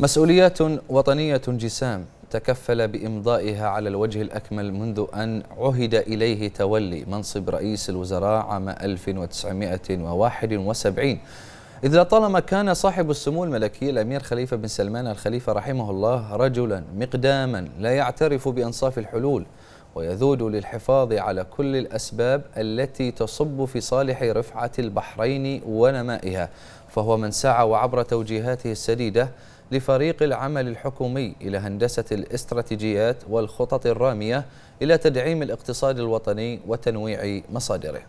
مسؤوليات وطنية جسام تكفل بإمضائها على الوجه الأكمل منذ أن عهد إليه تولي منصب رئيس الوزراء عام 1971 إذ طالما كان صاحب السمو الملكي الأمير خليفة بن سلمان الخليفة رحمه الله رجلا مقداما لا يعترف بأنصاف الحلول ويذود للحفاظ على كل الأسباب التي تصب في صالح رفعة البحرين ونمائها فهو من سعى وعبر توجيهاته السديدة لفريق العمل الحكومي إلى هندسة الاستراتيجيات والخطط الرامية إلى تدعيم الاقتصاد الوطني وتنويع مصادره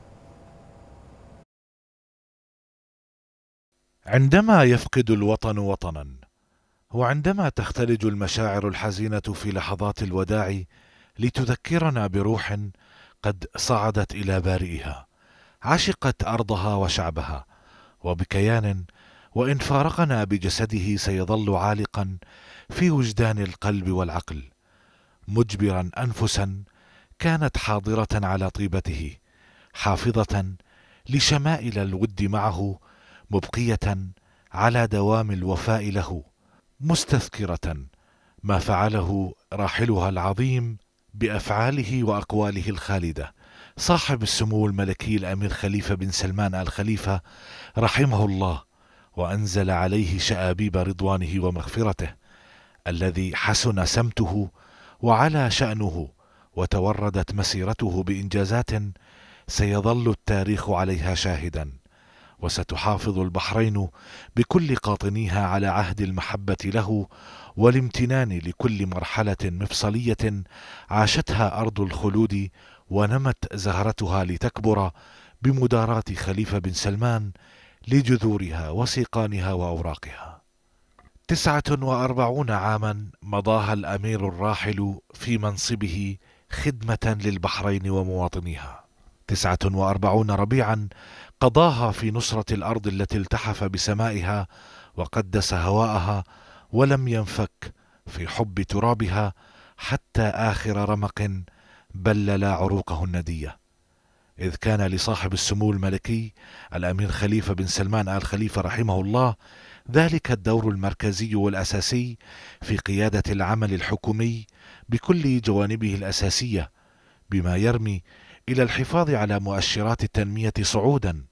عندما يفقد الوطن وطنا وعندما تختلج المشاعر الحزينة في لحظات الوداع لتذكرنا بروح قد صعدت إلى بارئها عشقت أرضها وشعبها وبكيان وان فارقنا بجسده سيظل عالقا في وجدان القلب والعقل مجبرا انفسا كانت حاضره على طيبته حافظه لشمائل الود معه مبقيه على دوام الوفاء له مستذكره ما فعله راحلها العظيم بافعاله واقواله الخالده صاحب السمو الملكي الامير خليفه بن سلمان ال خليفه رحمه الله وأنزل عليه شآبيب رضوانه ومغفرته الذي حسن سمته وعلى شأنه وتوردت مسيرته بإنجازات سيظل التاريخ عليها شاهدا وستحافظ البحرين بكل قاطنيها على عهد المحبة له والامتنان لكل مرحلة مفصلية عاشتها أرض الخلود ونمت زهرتها لتكبر بمدارات خليفة بن سلمان لجذورها وسيقانها وأوراقها تسعة وأربعون عاما مضاها الأمير الراحل في منصبه خدمة للبحرين ومواطنيها تسعة وأربعون ربيعا قضاها في نصرة الأرض التي التحف بسمائها وقدس هواءها ولم ينفك في حب ترابها حتى آخر رمق بلل عروقه النديه إذ كان لصاحب السمو الملكي الأمير خليفة بن سلمان آل خليفة رحمه الله ذلك الدور المركزي والأساسي في قيادة العمل الحكومي بكل جوانبه الأساسية بما يرمي إلى الحفاظ على مؤشرات التنمية صعودا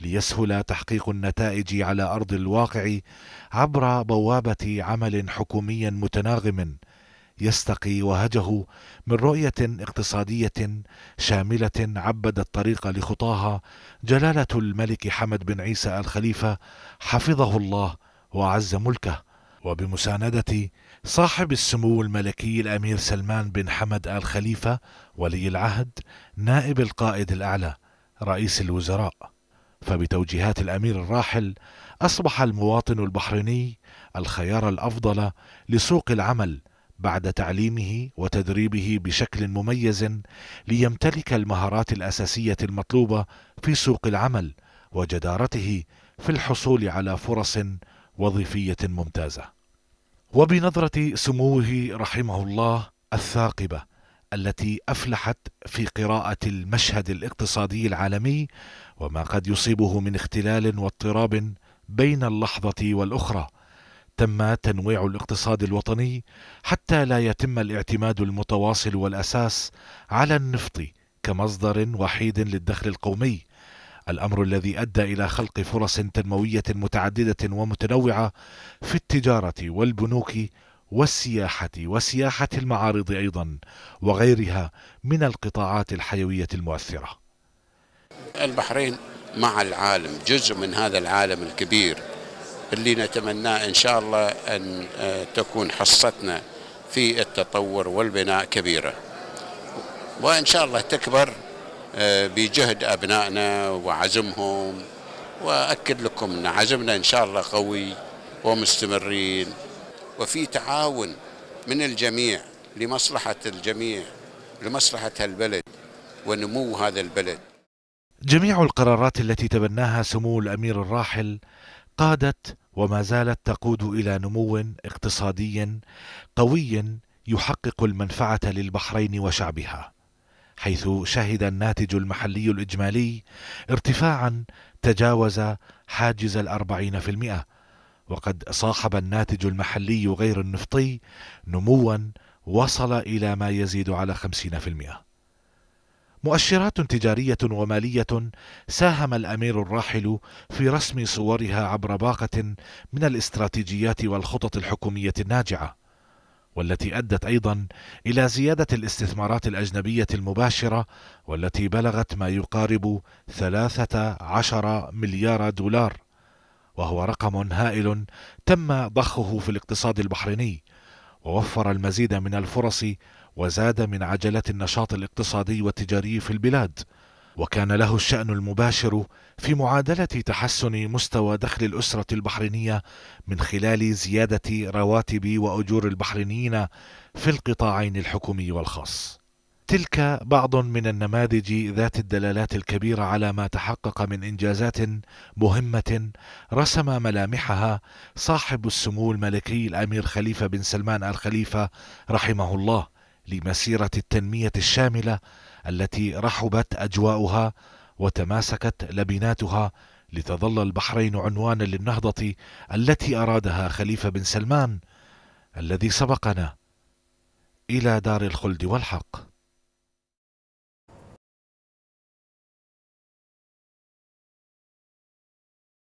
ليسهل تحقيق النتائج على أرض الواقع عبر بوابة عمل حكومي متناغم يستقي وهجه من رؤية اقتصادية شاملة عبدت الطريق لخطاها جلالة الملك حمد بن عيسى الخليفة حفظه الله وعز ملكه وبمساندة صاحب السمو الملكي الأمير سلمان بن حمد آل خليفة ولي العهد نائب القائد الأعلى رئيس الوزراء فبتوجيهات الأمير الراحل أصبح المواطن البحريني الخيار الأفضل لسوق العمل بعد تعليمه وتدريبه بشكل مميز ليمتلك المهارات الاساسيه المطلوبه في سوق العمل وجدارته في الحصول على فرص وظيفيه ممتازه وبنظره سموه رحمه الله الثاقبه التي افلحت في قراءه المشهد الاقتصادي العالمي وما قد يصيبه من اختلال واضطراب بين اللحظه والاخرى تم تنويع الاقتصاد الوطني حتى لا يتم الاعتماد المتواصل والاساس على النفط كمصدر وحيد للدخل القومي الامر الذي ادى الى خلق فرص تنمويه متعدده ومتنوعه في التجاره والبنوك والسياحه وسياحه المعارض ايضا وغيرها من القطاعات الحيويه المؤثره البحرين مع العالم جزء من هذا العالم الكبير اللي نتمناه إن شاء الله أن آه، تكون حصتنا في التطور والبناء كبيرة وإن شاء الله تكبر آه، بجهد أبنائنا وعزمهم وأكد لكم أن عزمنا إن شاء الله قوي ومستمرين وفي تعاون من الجميع لمصلحة الجميع لمصلحة البلد ونمو هذا البلد جميع القرارات التي تبناها سمو الأمير الراحل قادت وما زالت تقود الى نمو اقتصادي قوي يحقق المنفعه للبحرين وشعبها حيث شهد الناتج المحلي الاجمالي ارتفاعا تجاوز حاجز الاربعين في المئه وقد صاحب الناتج المحلي غير النفطي نموا وصل الى ما يزيد على خمسين في المئه مؤشرات تجارية ومالية ساهم الأمير الراحل في رسم صورها عبر باقة من الاستراتيجيات والخطط الحكومية الناجعة، والتي أدت أيضا إلى زيادة الاستثمارات الأجنبية المباشرة والتي بلغت ما يقارب 13 مليار دولار، وهو رقم هائل تم ضخه في الاقتصاد البحريني، ووفر المزيد من الفرص وزاد من عجلة النشاط الاقتصادي والتجاري في البلاد وكان له الشأن المباشر في معادلة تحسن مستوى دخل الأسرة البحرينية من خلال زيادة رواتب وأجور البحرينيين في القطاعين الحكومي والخاص. تلك بعض من النماذج ذات الدلالات الكبيرة على ما تحقق من إنجازات مهمة رسم ملامحها صاحب السمو الملكي الأمير خليفة بن سلمان الخليفه رحمه الله لمسيره التنميه الشامله التي رحبت اجواؤها وتماسكت لبناتها لتظل البحرين عنوانا للنهضه التي ارادها خليفه بن سلمان الذي سبقنا الى دار الخلد والحق